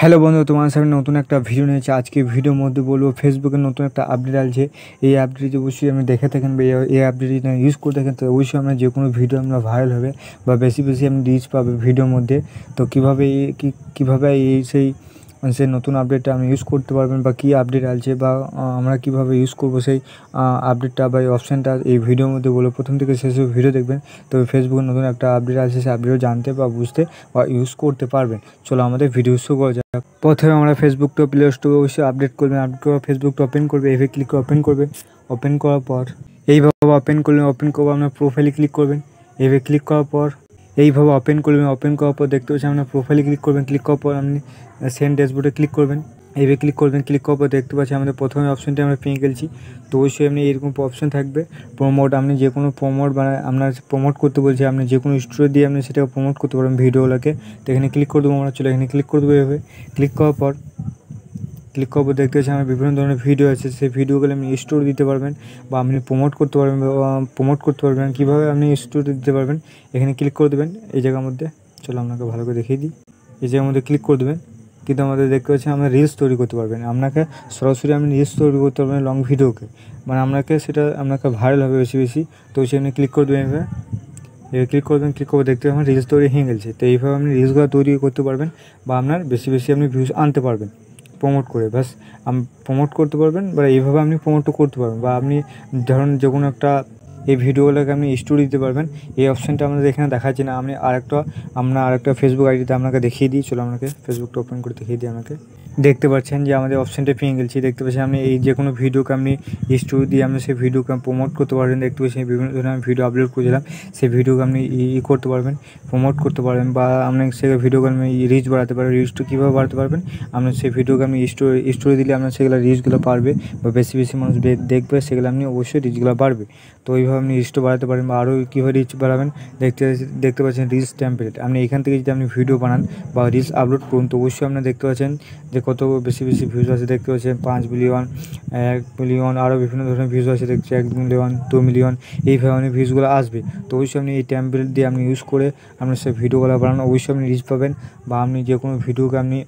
hello বন্ধু তোমার সামনে নতুন একটা ভিডিও নিয়েছে আজকে ভিডিওর মধ্যে বলবো ফেসবুকে নতুন একটা আপডেট আলছে এই আপডেটটি অবশ্যই আপনি দেখে থাকেন বা এই আপডেট যদি ইউজ করে থাকেন তো অবশ্যই আপনার যে কোনো ভিডিও আপনার ভাইরাল হবে বা বেশি বেশি আপনি রিচ পাবে ভিডিওর মধ্যে তো কীভাবে কী কীভাবে এই সেই মানে সেই নতুন আপডেটটা আপনি ইউজ করতে পারবেন বা কী আপডেট আছে বা আমরা কীভাবে ইউজ করবো সেই আপডেটটা বা এই অপশানটা এই ভিডিওর মধ্যে বলো প্রথম থেকে শেষ ভিডিও দেখবেন তো ফেসবুকে নতুন একটা আপডেট আছে সেই আপডেটও জানতে বা বুঝতে বা ইউজ করতে পারবেন চলো আমাদের ভিডিও শো করা যাক প্রথমে আমরা ফেসবুকটা প্লে স্টোরে অবশ্যই আপডেট করবেন আপডেট করে ফেসবুকটা ওপেন করবে এভে ক্লিক করে ওপেন করবে ওপেন করার পর এইভাবে ওপেন করলে ওপেন করবো আপনার প্রোফাইলে ক্লিক করবেন এভাবে ক্লিক করার পর এইভাবে ওপেন কুলমে ওপেন করার পর দেখতে পাচ্ছি আমরা প্রোফাইল ক্লিক করবেন ক্লিক করার পর আপনি সেন ড্যাশবোর্ডে ক্লিক করবেন এইবে ক্লিক করবেন ক্লিক করার পর দেখতে পাচ্ছি আমাদের প্রথম অপশনটি আমরা ফিঙ্গেলছি তো ওসব এমনি এরকম অপশন থাকবে প্রমোট আপনি যে কোনো প্রমোট বানায় আমরা প্রমোট করতে বলছি আপনি যে কোনো স্টোর দিয়ে আপনি সেটাকে প্রমোট করতে পারবেন ভিডিও লাগে সেখানে ক্লিক করে দেব আমরা চলে এখানে ক্লিক করে দেবে ক্লিক করার পর ক্লিক করবো দেখতে পাচ্ছি আমার বিভিন্ন ধরনের ভিডিও আছে সেই ভিডিওগুলো আপনি স্টোর দিতে পারবেন বা আপনি প্রমোট করতে পারবেন প্রমোট করতে পারবেন কীভাবে আপনি স্টোর দিতে পারবেন এখানে ক্লিক করে দেবেন এই জায়গার মধ্যে চলো আপনাকে ভালো করে দেখিয়ে দিই এই জায়গার মধ্যে ক্লিক করে দেবেন কিন্তু আমাদের দেখতে পাচ্ছি আমরা রিলস তৈরি করতে পারবেন আপনাকে সরাসরি আপনি রিলস তৈরি করতে পারবেন লং ভিডিওকে মানে আপনাকে সেটা আপনাকে ভাইরাল হবে বেশি বেশি তো সে আপনি ক্লিক করে দেবেন এবার ক্লিক করবেন ক্লিক করবো দেখতে পাবেন রিলস তৈরি হয়ে গেছে তো এইভাবে আপনি রিলসগুলো তৈরি করতে পারবেন বা আপনার বেশি বেশি আপনি ভিউজ আনতে পারবেন প্রমোট করে ব্যাস প্রমোট করতে পারবেন বা এইভাবে আপনি প্রমোটও করতে পারবেন বা আপনি ধরুন যে কোনো একটা এই ভিডিওগুলোকে আপনি স্টোরি দিতে পারবেন এই অপশানটা আমাদের এখানে দেখাচ্ছি না আমি আরেকটা আমরা আরেকটা ফেসবুক আইডিতে আপনাকে দেখিয়ে দিই চলো আপনাকে ফেসবুকটা ওপেন করে দেখিয়ে দিই আমাকে দেখতে পাচ্ছেন যে আমাদের অপশানটা পেয়ে গেছি দেখতে পাচ্ছেন আপনি এই যে কোনো ভিডিওকে আপনি স্টোরি দিয়ে আপনি সেই ভিডিওকে প্রমোট করতে পারবেন দেখতে পাচ্ছি বিভিন্ন ধরনের ভিডিও আপলোড করেছিলাম সেই ভিডিওকে আপনি ই করতে পারবেন প্রমোট করতে পারবেন বা আপনি সেই ভিডিওকে আপনি রিচ বাড়াতে পারবেন রিচটা কীভাবে বাড়াতে পারবেন আপনি সেই ভিডিওকে আপনি স্টোরি স্টোরি দিলে আপনার সেগুলো রিচগুলো পারবে বা বেশি বেশি মানুষ দেখবে সেগুলো আপনি অবশ্যই রিচগুলো বাড়বে তো এইভাবে কীভাবে আপনি রিস্ট বাড়াতে পারেন বা আরও কীভাবে রিচ বাড়াবেন দেখতে দেখতে পাচ্ছেন রিলস টেম্পলেট আপনি এখান থেকে যদি আপনি ভিডিও বানান বা রিলস আপলোড করুন তো অবশ্যই আপনি দেখতে পাচ্ছেন যে কত বেশি বেশি ভিউজ আছে দেখতে পাচ্ছেন পাঁচ মিলিয়ন এক মিলিয়ন আরও বিভিন্ন ধরনের ভিউজ আছে দেখছি এক মিলিয়ন দু মিলিয়ন এই ধরনের ভিউজগুলো আসবে তো অবশ্যই আপনি এই টেম্পলেট দিয়ে আপনি ইউজ করে আপনার সেই ভিডিওগুলো বানান অবশ্যই আপনি রিচ পাবেন বা আপনি যে কোনো ভিডিওকে আপনি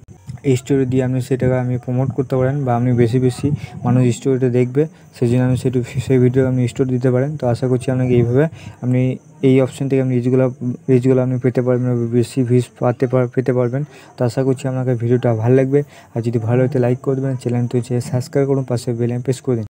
স্টোরি দিয়ে আপনি সেটাকে আপনি প্রমোট করতে পারেন বা আপনি বেশি বেশি মানুষ স্টোরিটা দেখবে সেই জন্য আপনি সেটু সেই ভিডিও আপনি স্টোর দিতে পারেন তো আশা করছি আপনাকে এইভাবে আপনি এই অপশন থেকে আপনি রিচগুলো রিচগুলো আপনি পেতে পারবেন বেশি ভিউজ পাতে পেতে পারবেন তো আশা করছি আপনাকে ভিডিওটা ভালো লাগবে আর যদি ভালো হতে লাইক করে দেবেন চ্যানেল তো সাবস্ক্রাইব করুন পাশে বেল প্রেস করে দিন